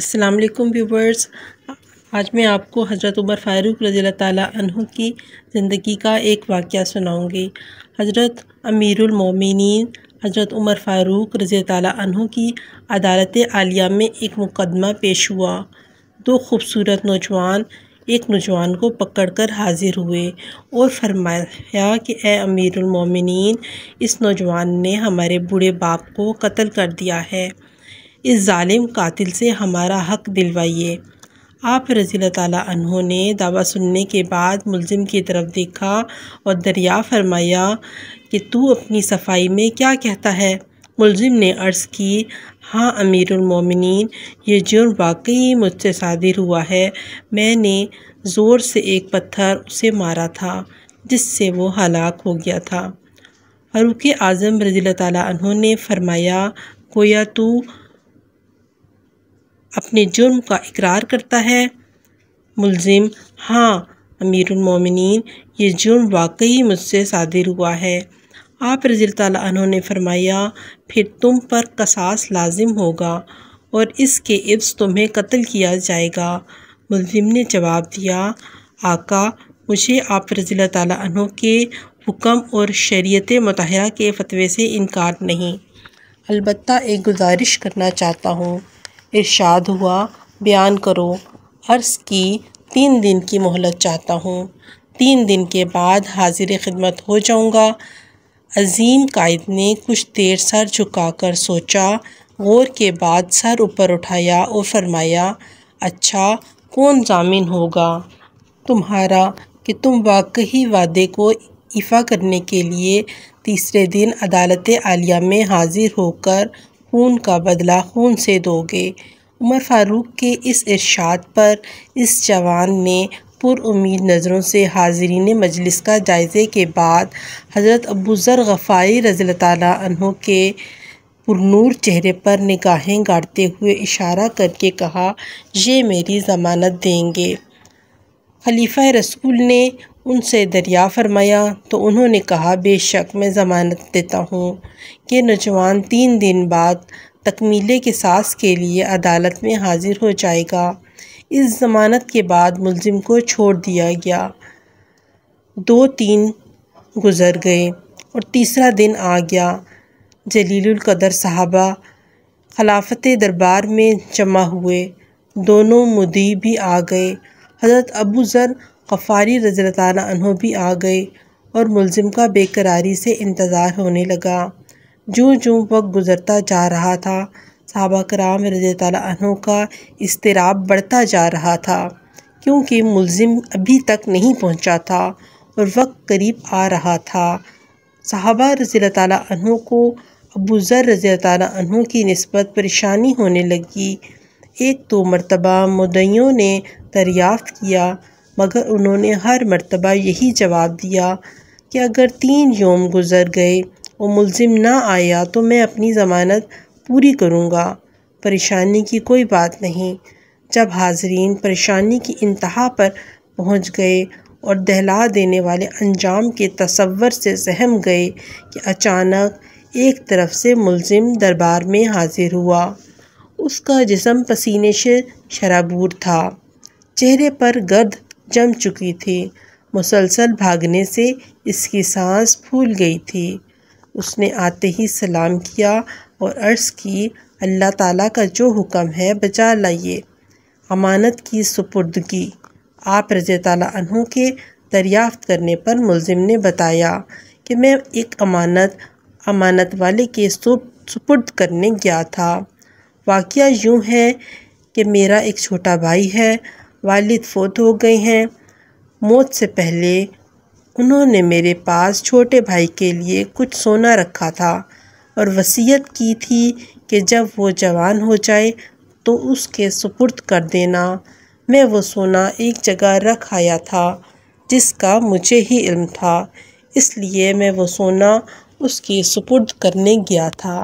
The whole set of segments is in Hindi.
अस्सलाम वालेकुम व्यूवर्स आज मैं आपको हज़रत उमर फ़ारूक रज़ी तु की ज़िंदगी का एक वाक़ सुनाऊँगी हज़रत अमीरमिन हज़रत उमर फ़ारूक रज़ी तु की अदालत आलिया में एक मुकदमा पेश हुआ दो खूबसूरत नौजवान एक नौजवान को पकड़कर हाजिर हुए और फरमाया कि ए अमीरमिन इस नौजवान ने हमारे बूढ़े बाप को कत्ल कर दिया है इस ालिम कातिल से हमारा हक दिलवाइए आप रज़ी तहों ने दावा सुनने के बाद मुलजिम की तरफ देखा और दरिया फरमाया कि तू अपनी सफाई में क्या कहता है मुलजिम ने अर्ज़ की हाँ अमीरमिन ये जुर्म वाकई मुझसे शादिर हुआ है मैंने ज़ोर से एक पत्थर उसे मारा था जिससे वो हलाक हो गया था फरूक आज़म रज़ी तहों ने फरमाया कोया तू अपने जुर्म का इकरार करता है मुलजिम हाँ अमीरमिन ये जुर्म वाकई मुझसे सादिर हुआ है आप रजी तहों ने फरमाया फिर तुम पर कसास लाजिम होगा और इसके इब्स तुम्हें कत्ल किया जाएगा मुलजिम ने जवाब दिया आका मुझे आप रजी तनों के हुक्म और शरीत मतहरा के फतवे से इनकार नहीं अलबत् एक गुजारिश करना चाहता हूँ इर्शाद हुआ बयान करो अर्ज़ की तीन दिन की मोहलत चाहता हूँ तीन दिन के बाद हाजिर खिदमत हो जाऊँगा अजीम कायद ने कुछ देर सर झुकाकर सोचा गौर के बाद सर ऊपर उठाया और फरमाया अच्छा कौन जामिन होगा तुम्हारा कि तुम वाकई वादे को इफ़ा करने के लिए तीसरे दिन अदालत आलिया में हाजिर होकर खून का बदला खून से दोगे उमर फारूक के इस इर्शाद पर इस जवान ने पुरीद नज़रों से हाजरीन मजलिस का जायज़े के बाद हज़रत अबू ज़र गफ़ाई रज़ी तहों के पुरनूर चेहरे पर निगाहें गाड़ते हुए इशारा करके कहा ये मेरी ज़मानत देंगे खलीफ़ा रसूल ने उनसे दरिया फरमाया तो उन्होंने कहा बेशक मैं ज़मानत देता हूँ कि नौजवान तीन दिन बाद तकमीले के सास के लिए अदालत में हाजिर हो जाएगा इस ज़मानत के बाद मुलजिम को छोड़ दिया गया दो तीन गुज़र गए और तीसरा दिन आ गया जलीलकदर साहबा खलाफत दरबार में जमा हुए दोनों मुदी भी आ गए हज़रत अबू ज़र गफ़ारी रज़रतानहों भी आ गए और मुलज़म का बेकरारी से इंतज़ार होने लगा जो जो वक्त गुज़रता जा रहा था साहबा कराम रज़रतानहों का इसतराब बढ़ता जा रहा था क्योंकि मुलिम अभी तक नहीं पहुँचा था और वक्त करीब आ रहा था सहाबा रज़ी तहों को अबू ज़र रज़ी तहों की नस्बत परेशानी होने लगी एक दो मरतबा मुदयों ने दरियाफ़्त किया मगर उन्होंने हर मरतबा यही जवाब दिया कि अगर तीन योम गुज़र गए और मुलजिम ना आया तो मैं अपनी ज़मानत पूरी करूँगा परेशानी की कोई बात नहीं जब हाजरीन परेशानी की इंतहा पर पहुँच गए और दहला देने वाले अंजाम के तस्वर से सहम गए कि अचानक एक तरफ से मुलजिम दरबार में हाजिर हुआ उसका जिसम पसीने से शराबूर था चेहरे पर गर्द जम चुकी थी मुसलसल भागने से इसकी सांस फूल गई थी उसने आते ही सलाम किया और अर्ज़ की अल्लाह ताला का जो हुक्म है बचा लाइए अमानत की सुपुर्दगी आप रज़ तहों के दरियाफ़त करने पर मुलम ने बताया कि मैं एक अमानत अमानत वाले के सुपुर्द करने गया था वाक़ यूँ है कि मेरा एक छोटा भाई है वालिद फोत हो गए हैं मौत से पहले उन्होंने मेरे पास छोटे भाई के लिए कुछ सोना रखा था और वसीयत की थी कि जब वो जवान हो जाए तो उसके सुपुर्द कर देना मैं वो सोना एक जगह रख आया था जिसका मुझे ही इल्म था इसलिए मैं वो सोना उसकी सुपुर्द करने गया था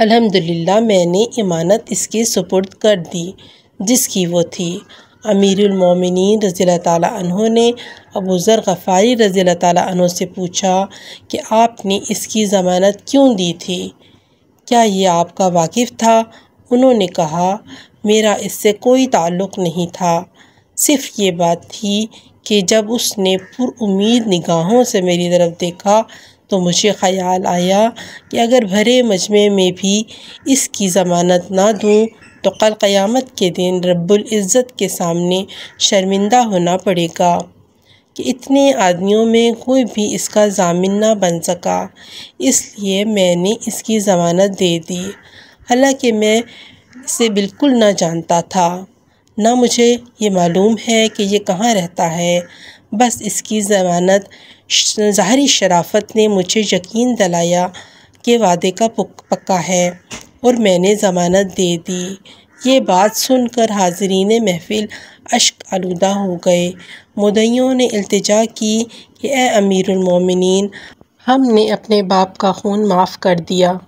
अल्हम्दुलिल्लाह मैंने इमानत इसके सुपुर्द कर दी जिसकी वो थी अमीरमिन रज़ी तहों ने अबू ज़र गफ़ारी रज़ी तहों से पूछा कि आपने इसकी ज़मानत क्यों दी थी क्या ये आपका वाकिफ़ था उन्होंने कहा मेरा इससे कोई ताल्लुक़ नहीं था सिर्फ ये बात थी कि जब उसने पुरुद निगाहों से मेरी तरफ़ देखा तो मुझे ख़याल आया कि अगर भरे मजमे में भी इसकी ज़मानत ना दूँ तो कल क़यामत के दिन रब्बुल इज़्ज़त के सामने शर्मिंदा होना पड़ेगा कि इतने आदमियों में कोई भी इसका जामिन ना बन सका इसलिए मैंने इसकी ज़मानत दे दी हालांकि मैं इसे बिल्कुल ना जानता था ना मुझे ये मालूम है कि ये कहाँ रहता है बस इसकी ज़मानत ज़ाहरी शराफत ने मुझे यकीन दिलाया कि वादे का पक्का है और मैंने ज़मानत दे दी ये बात सुनकर हाजरीन महफिल अश्क आलूदा हो गए मुदैयों ने अल्तजा की कि ए अमीरमिन हमने अपने बाप का खून माफ़ कर दिया